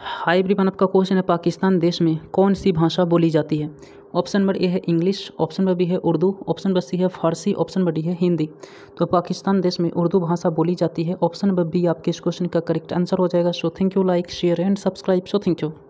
high everyone आपका question है पाकिस्तान देश में कौन सी भाषा बोली जाती है ऑप्शन नंबर ए है इंग्लिश ऑप्शन नंबर बी है उर्दू ऑप्शन नंबर सी है फारसी ऑप्शन नंबर डी है हिंदी तो पाकिस्तान देश में उर्दू भाषा बोली जाती है ऑप्शन नंबर बी आपके इस क्वेश्चन का करेक्ट आंसर हो जाएगा so thank you like share and subscribe so thank you